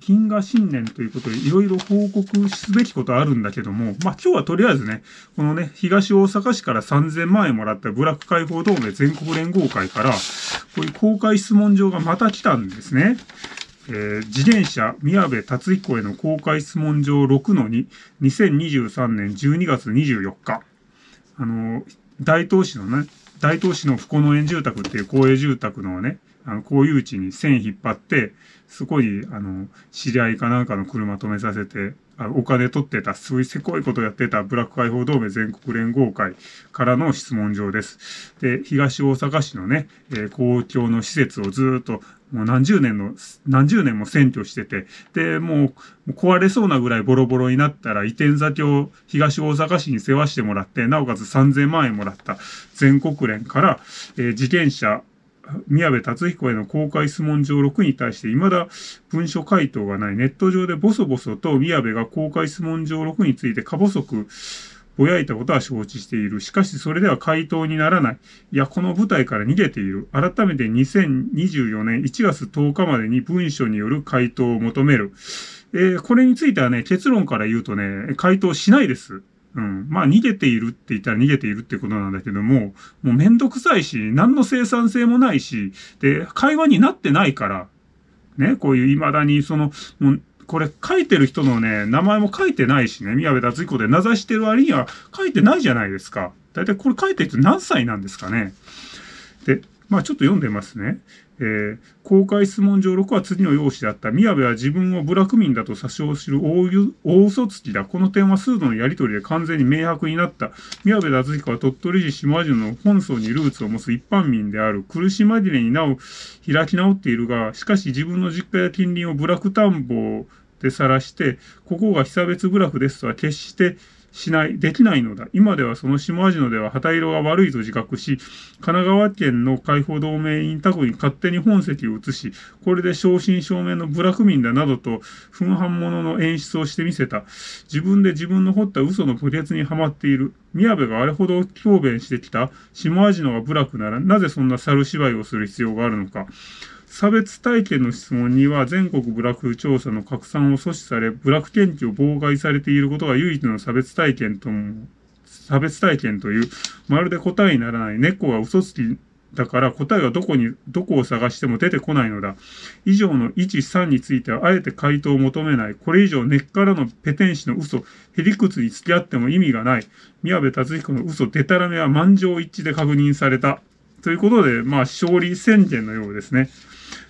金河新年ということで、いろいろ報告すべきことあるんだけども、まあ、今日はとりあえずね、このね、東大阪市から3000万円もらったブラック解放同盟全国連合会から、こういう公開質問状がまた来たんですね。えー、自転車宮部達彦への公開質問状6の2、2023年12月24日、あの、大東市のね、大東市の福野園住宅っていう公営住宅のね、あの、こういううちに線引っ張って、すごい、あの、知り合いかなんかの車止めさせて、あお金取ってた、そういうせこいことやってたブラック解放同盟全国連合会からの質問状です。で、東大阪市のね、えー、公共の施設をずっともう何十年の、何十年も占拠してて、で、もう壊れそうなぐらいボロボロになったら移転先を東大阪市に世話してもらって、なおかつ3000万円もらった全国連から、えー、自転車宮部達彦への公開質問状6に対して、未だ文書回答がない。ネット上でボソボソと宮部が公開質問状6について過細くぼやいたことは承知している。しかしそれでは回答にならない。いや、この舞台から逃げている。改めて2024年1月10日までに文書による回答を求める。えー、これについてはね、結論から言うとね、回答しないです。うん。まあ、逃げているって言ったら逃げているってことなんだけども、もうめんどくさいし、何の生産性もないし、で、会話になってないから、ね、こういう未だに、その、もう、これ書いてる人のね、名前も書いてないしね、宮部達彦で名指してる割には書いてないじゃないですか。だいたいこれ書いてる人何歳なんですかね。で、まあちょっと読んでますね。えー、公開質問状6は次の用紙だった。宮部は自分を部落民だと詐称する大嘘つきだ。この点は数度のやりとりで完全に明白になった。宮部達彦は鳥取市島城の本村にルーツを持つ一般民である。苦し紛れになお開き直っているが、しかし自分の実家や近隣を部落クんぼで晒して、ここが被差別グラフですとは決してしない、できないのだ。今ではその下味野では旗色が悪いと自覚し、神奈川県の解放同盟員宅に勝手に本籍を移し、これで正真正銘の部落民だなどと、紛反者の演出をしてみせた。自分で自分の掘った嘘の不レにはまっている。宮部があれほど強弁してきた下味野が部落なら、なぜそんな猿芝居をする必要があるのか。差別体験の質問には全国部落調査の拡散を阻止され、部落研究を妨害されていることが唯一の差別体験とも、差別体験という、まるで答えにならない猫が嘘つきだから答えはどこに、どこを探しても出てこないのだ。以上の1、3についてはあえて回答を求めない。これ以上根っからのペテン師の嘘、ヘリクツに付き合っても意味がない。宮部達彦の嘘、でたらめは満場一致で確認された。ということで、まあ、勝利宣言のようですね。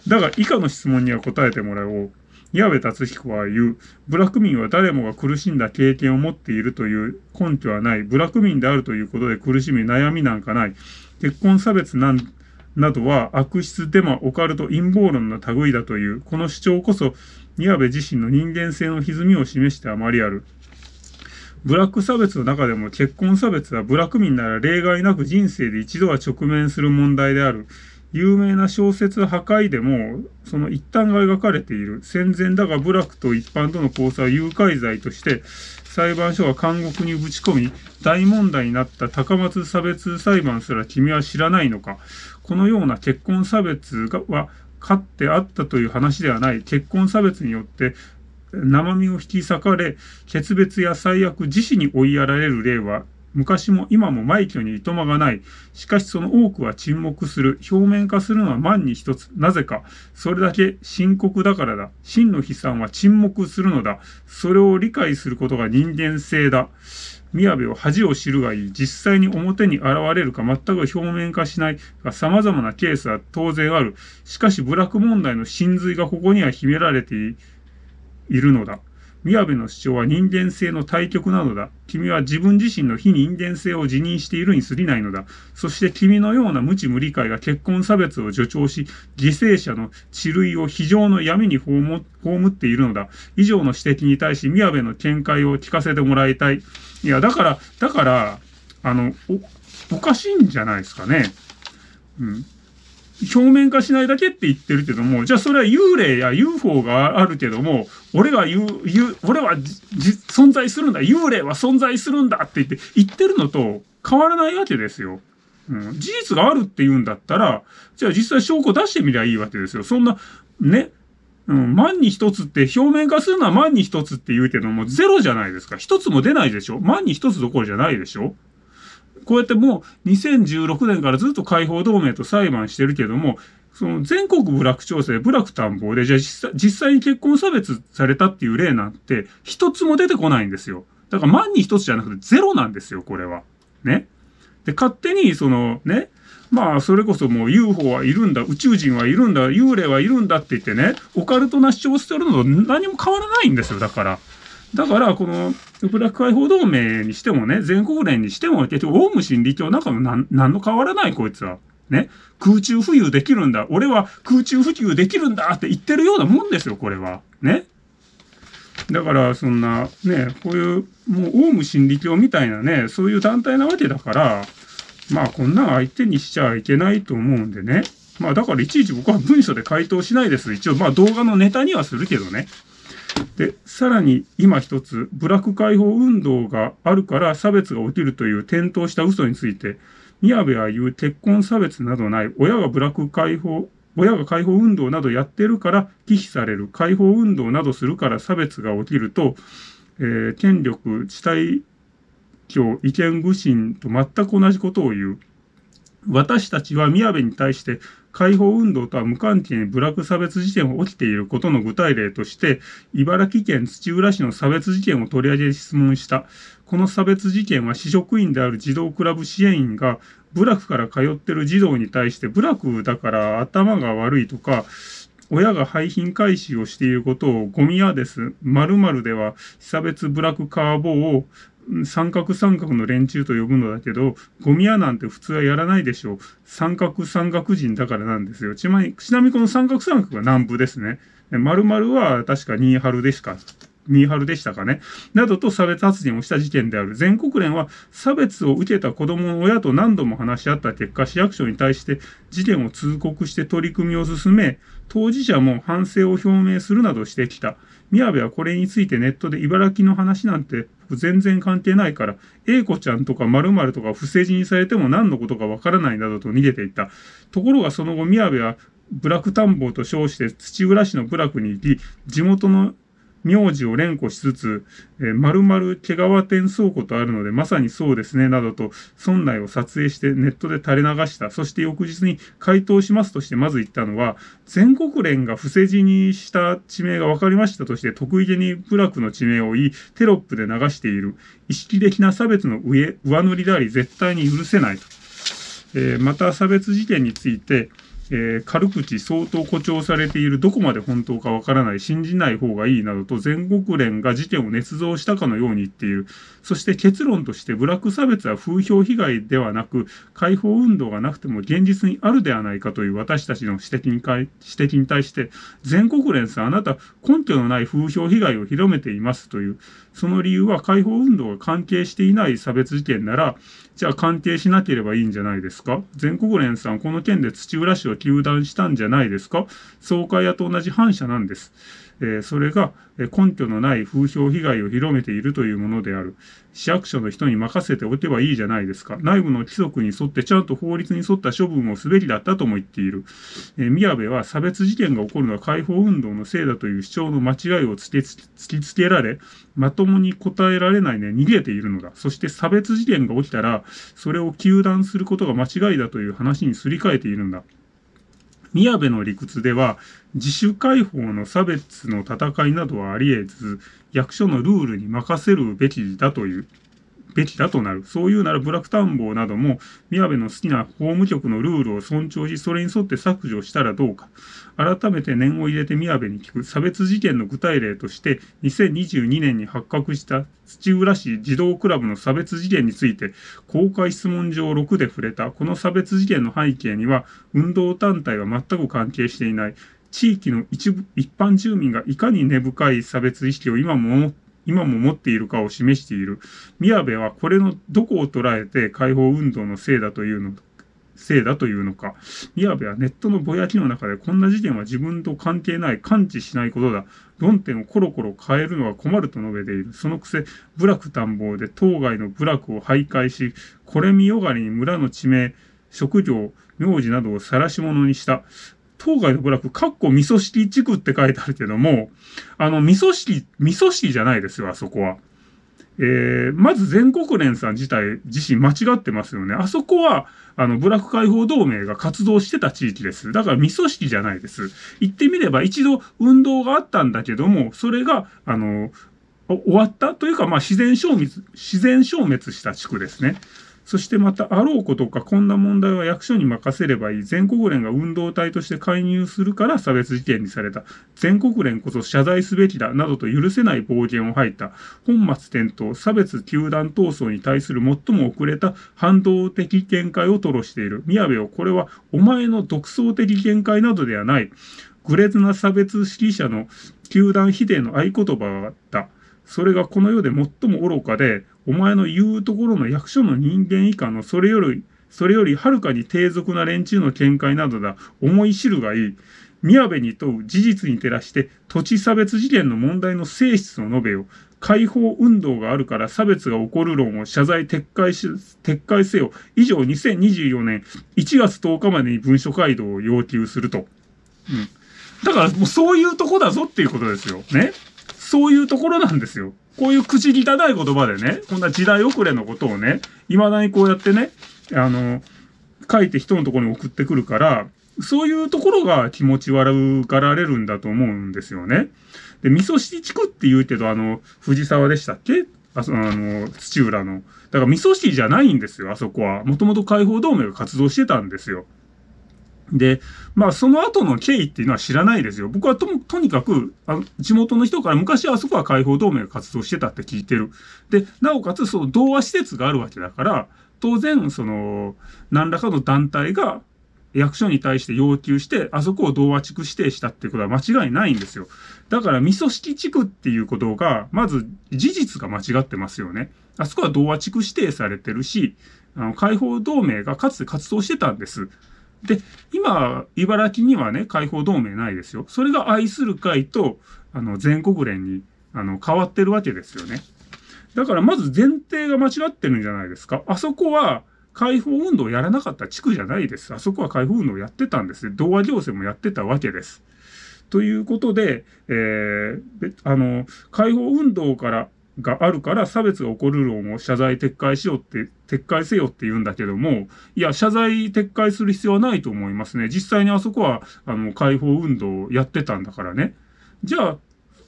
だが以下の質問には答えてもらおう。矢部達彦は言う、ブラック民は誰もが苦しんだ経験を持っているという根拠はない。ブラック民であるということで苦しみ、悩みなんかない。結婚差別なんなどは悪質デマ、オカルト、陰謀論の類だという、この主張こそ、矢部自身の人間性の歪みを示してあまりある。ブラック差別の中でも結婚差別はブラック民なら例外なく人生で一度は直面する問題である。有名な小説「破壊」でもその一端が描かれている戦前だが部落と一般との交際誘拐罪として裁判所が監獄にぶち込み大問題になった高松差別裁判すら君は知らないのかこのような結婚差別はかってあったという話ではない結婚差別によって生身を引き裂かれ決別や最悪自死に追いやられる例は昔も今も埋挙にいとまがない。しかしその多くは沈黙する。表面化するのは万に一つ。なぜか。それだけ深刻だからだ。真の悲惨は沈黙するのだ。それを理解することが人間性だ。宮部を恥を知るがいい。実際に表に現れるか全く表面化しないが様々なケースは当然ある。しかし部落問題の真髄がここには秘められているのだ。宮部の主張は人間性の対極なのだ。君は自分自身の非人間性を自認しているに過ぎないのだ。そして君のような無知無理解が結婚差別を助長し、犠牲者の地類を非常の闇に葬っているのだ。以上の指摘に対し、宮部の見解を聞かせてもらいたい。いや、だから、だから、あの、お、おかしいんじゃないですかね。うん。表面化しないだけって言ってるけども、じゃあそれは幽霊や UFO があるけども、俺が言う、言う俺は存在するんだ、幽霊は存在するんだって言って、言ってるのと変わらないわけですよ。うん、事実があるって言うんだったら、じゃあ実際証拠出してみりゃいいわけですよ。そんな、ね、うん、万に一つって、表面化するのは万に一つって言うけども、ゼロじゃないですか。一つも出ないでしょ万に一つどころじゃないでしょこうやってもう2016年からずっと解放同盟と裁判してるけども、その全国部落調整、部落探訪で、じゃあ実際実際に結婚差別されたっていう例なんて、一つも出てこないんですよ。だから万に一つじゃなくてゼロなんですよ、これは。ね。で、勝手に、そのね、まあ、それこそもう UFO はいるんだ、宇宙人はいるんだ、幽霊はいるんだって言ってね、オカルトな主張してるのと何も変わらないんですよ、だから。だから、この、ブラック解放同盟にしてもね、全国連にしても、結局、オウム真理教なんかも何の変わらない、こいつは。ね。空中浮遊できるんだ。俺は空中浮遊できるんだって言ってるようなもんですよ、これは。ね。だから、そんな、ね、こういう、もう、オウム真理教みたいなね、そういう団体なわけだから、まあ、こんなん相手にしちゃいけないと思うんでね。まあ、だから、いちいち僕は文書で回答しないです。一応、まあ、動画のネタにはするけどね。でさらに今一つブラック解放運動があるから差別が起きるという転倒した嘘について宮部は言う結婚差別などない親がブラック解放親が解放運動などやってるから忌避される解放運動などするから差別が起きると、えー、権力地帯日、意見愚信と全く同じことを言う私たちは宮部に対して解放運動とは無関係に部落差別事件が起きていることの具体例として、茨城県土浦市の差別事件を取り上げ質問した。この差別事件は市職員である児童クラブ支援員が部落から通ってる児童に対して部落だから頭が悪いとか、親が廃品回収をしていることをゴミ屋です。〇〇では差別部落カーボーを三角三角の連中と呼ぶのだけど、ゴミ屋なんて普通はやらないでしょう。三角三角人だからなんですよ。ちなみに、ちなみにこの三角三角が南部ですね。丸々は確か新春でしか新春でしたかね、などと差別発言をした事件である。全国連は差別を受けた子供の親と何度も話し合った結果、市役所に対して事件を通告して取り組みを進め、当事者も反省を表明するなどしてきた。宮部はこれについてネットで茨城の話なんて全然関係ないから、A 子ちゃんとか〇〇とか不正字にされても何のことかわからないなどと逃げていった。ところがその後宮部はブラック探訪と称して土浦市の部落に行き、地元の名字を連呼しつつ、えー、丸々毛皮店倉庫とあるので、まさにそうですね、などと、村内を撮影してネットで垂れ流した。そして翌日に回答しますとして、まず言ったのは、全国連が伏せ字にした地名が分かりましたとして、得意げに部落の地名を言い、テロップで流している。意識的な差別の上、上塗りであり、絶対に許せないと。えー、また差別事件について、えー、軽口相当誇張されているどこまで本当かわからない信じない方がいいなどと全国連が事件を捏造したかのように言っているそして結論としてブラック差別は風評被害ではなく解放運動がなくても現実にあるではないかという私たちの指摘に指摘に対して全国連さんあなた根拠のない風評被害を広めていますというその理由は解放運動が関係していない差別事件ならじゃあ鑑定しなければいいんじゃないですか全国連さん、この件で土浦市を休断したんじゃないですか総会屋と同じ反社なんです。えそれが根拠のない風評被害を広めているというものである。市役所の人に任せておけばいいじゃないですか。内部の規則に沿ってちゃんと法律に沿った処分をすべきだったとも言っている。え宮部は差別事件が起こるのは解放運動のせいだという主張の間違いを突きつけられ、まともに答えられないね、逃げているのだ。そして差別事件が起きたら、それを糾弾することが間違いだという話にすり替えているんだ。宮部の理屈では自主解放の差別の戦いなどはありえず役所のルールに任せるべきだというべきだとなる。そういうなら、ブラック探訪なども、宮部の好きな法務局のルールを尊重し、それに沿って削除したらどうか。改めて念を入れて宮部に聞く。差別事件の具体例として、2022年に発覚した土浦市児童クラブの差別事件について、公開質問状6で触れた。この差別事件の背景には、運動団体は全く関係していない。地域の一部一般住民がいかに根深い差別意識を今も持って今も持っているかを示している。宮部はこれのどこを捉えて解放運動のせいだというのせいだというのか。宮部はネットのぼやきの中でこんな事件は自分と関係ない、感知しないことだ。論点をコロコロ変えるのは困ると述べている。そのくせ、部落探訪で当該の部落を徘徊し、これ見よがりに村の地名、職業、名字などを晒し者にした。当該の部落、かっこ味噌汁地区って書いてあるけども、あの、味噌汁、味噌汁じゃないですよ、あそこは。えー、まず全国連さん自体、自身間違ってますよね。あそこは、あの、部落解放同盟が活動してた地域です。だから、味噌式じゃないです。言ってみれば、一度運動があったんだけども、それが、あの、終わったというか、まあ、自然消滅、自然消滅した地区ですね。そしてまたあろうことかこんな問題は役所に任せればいい。全国連が運動体として介入するから差別事件にされた。全国連こそ謝罪すべきだ。などと許せない暴言を吐いた。本末転倒、差別球団闘争に対する最も遅れた反動的見解を吐露している。宮部をこれはお前の独創的見解などではない。グレズな差別指揮者の球団否定の合言葉だった。それがこの世で最も愚かで、お前の言うところの役所の人間以下のそれより、それよりはるかに低俗な連中の見解などだ。思い知るがいい。宮部に問う事実に照らして土地差別事件の問題の性質を述べよ。解放運動があるから差別が起こる論を謝罪撤回し、撤回せよ。以上2024年1月10日までに文書回答を要求すると。うん。だからもうそういうとこだぞっていうことですよ。ね。そういうところなんですよ。こういう口汚い言葉でね、こんな時代遅れのことをね、未だにこうやってね、あの、書いて人のところに送ってくるから、そういうところが気持ち悪がられるんだと思うんですよね。で、味噌汁地区って言うけど、あの、藤沢でしたっけあそあの、土浦の。だから味噌汁じゃないんですよ、あそこは。もともと解放同盟が活動してたんですよ。で、まあ、その後の経緯っていうのは知らないですよ。僕はと、とにかく、あの、地元の人から昔はあそこは解放同盟が活動してたって聞いてる。で、なおかつ、その同和施設があるわけだから、当然、その、何らかの団体が役所に対して要求して、あそこを同和地区指定したっていうことは間違いないんですよ。だから、未組式地区っていうことが、まず事実が間違ってますよね。あそこは同和地区指定されてるし、あの、解放同盟がかつて活動してたんです。で、今、茨城にはね、解放同盟ないですよ。それが愛する会と、あの、全国連に、あの、変わってるわけですよね。だから、まず前提が間違ってるんじゃないですか。あそこは、解放運動をやらなかった地区じゃないです。あそこは解放運動をやってたんですね。同和行政もやってたわけです。ということで、えー、あの、解放運動からがあるから差別が起こる論を謝罪撤回しようって、撤回せよって言うんだけども、いや、謝罪撤回する必要はないと思いますね。実際にあそこは、あの、解放運動をやってたんだからね。じゃあ、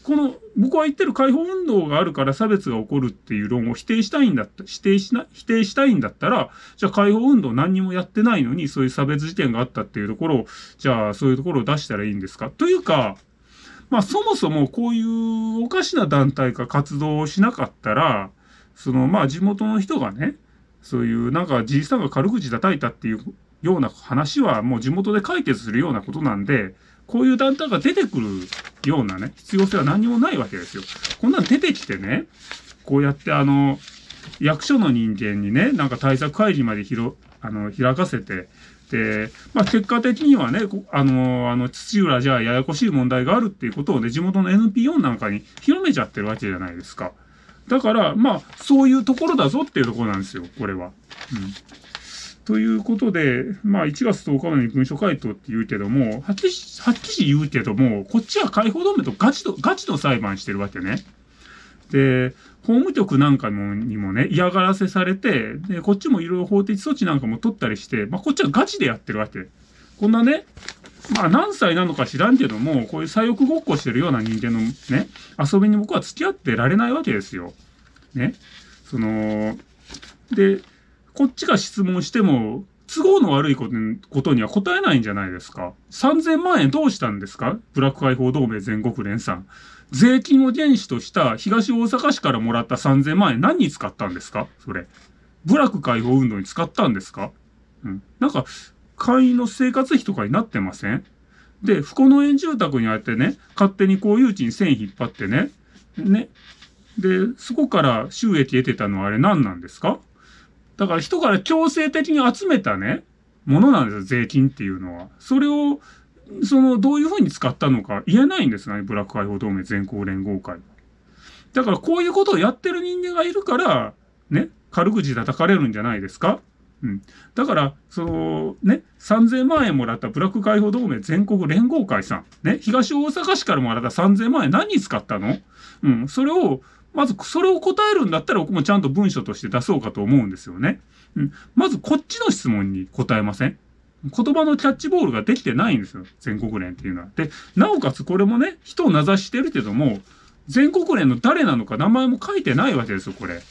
この、僕は言ってる解放運動があるから差別が起こるっていう論を否定したいんだった、否定しな、否定したいんだったら、じゃあ解放運動何にもやってないのに、そういう差別事件があったっていうところを、じゃあそういうところを出したらいいんですかというか、まあ、そもそもこういうおかしな団体が活動をしなかったら、そのまあ地元の人がね、そういうなんかじいさんが軽口叩いたっていうような話はもう地元で解決するようなことなんで、こういう団体が出てくるようなね、必要性は何もないわけですよ。こんなん出てきてね、こうやってあの、役所の人間にね、なんか対策会議まで広、あの開かせて、、まあ、結果的にはね、あの、あの土浦じゃややこしい問題があるっていうことをね、地元の NPO なんかに広めちゃってるわけじゃないですか。だから、まあ、そういうところだぞっていうところなんですよ、これは。うんということで、まあ、1月10日のに文書回答って言うけども、はっきり、はっきり言うけども、こっちは解放同盟とガチの、ガチと裁判してるわけね。で、法務局なんかのにもね、嫌がらせされて、で、こっちもいろいろ法的措置なんかも取ったりして、まあ、こっちはガチでやってるわけ。こんなね、まあ何歳なのか知らんけども、こういう左翼ごっこしてるような人間のね、遊びに僕は付き合ってられないわけですよ。ね。その、で、こっちが質問しても、都合の悪いことには答えないんじゃないですか。3000万円どうしたんですかブラック解放同盟全国連さん。税金を原資とした東大阪市からもらった3000万円何に使ったんですかそれ。部落解放運動に使ったんですかうん。なんか、会員の生活費とかになってませんで、不幸の園住宅にあってね、勝手に公有地に線引っ張ってね、ね。で、そこから収益得てたのはあれ何なんですかだから人から強制的に集めたね、ものなんですよ、税金っていうのは。それをその、どういうふうに使ったのか言えないんですがね、ブラック解放同盟全国連合会。だからこういうことをやってる人間がいるから、ね、軽くじ叩かれるんじゃないですかうん。だから、その、ね、3000万円もらったブラック解放同盟全国連合会さん、ね、東大阪市からもらった3000万円何に使ったのうん、それを、まずそれを答えるんだったら僕もちゃんと文書として出そうかと思うんですよね。うん、まずこっちの質問に答えません言葉のキャッチボールができてないんですよ。全国連っていうのは。で、なおかつこれもね、人を名指してるけども、全国連の誰なのか名前も書いてないわけですよ、これ。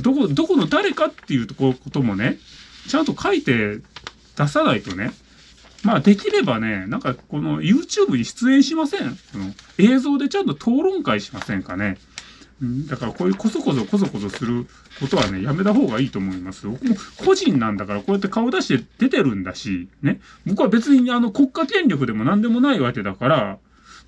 どこ、どこの誰かっていうこともね、ちゃんと書いて出さないとね。まあできればね、なんかこの YouTube に出演しません。映像でちゃんと討論会しませんかね。うん、だからこういうこそこそこそこそすることはね、やめた方がいいと思います。僕も個人なんだからこうやって顔出して出てるんだし、ね。僕は別にあの国家権力でも何でもないわけだから、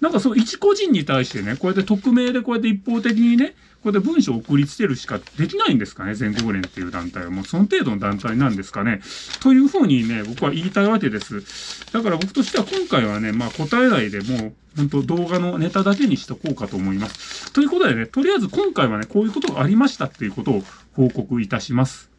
なんかそう一個人に対してね、こうやって匿名でこうやって一方的にね、こで文章を送りつけるしかできないんですかね、全国連っていう団体は。もうその程度の団体なんですかね。というふうにね、僕は言いたいわけです。だから僕としては今回はね、まあ答えないでもう、本当動画のネタだけにしとこうかと思います。ということでね、とりあえず今回はね、こういうことがありましたっていうことを報告いたします。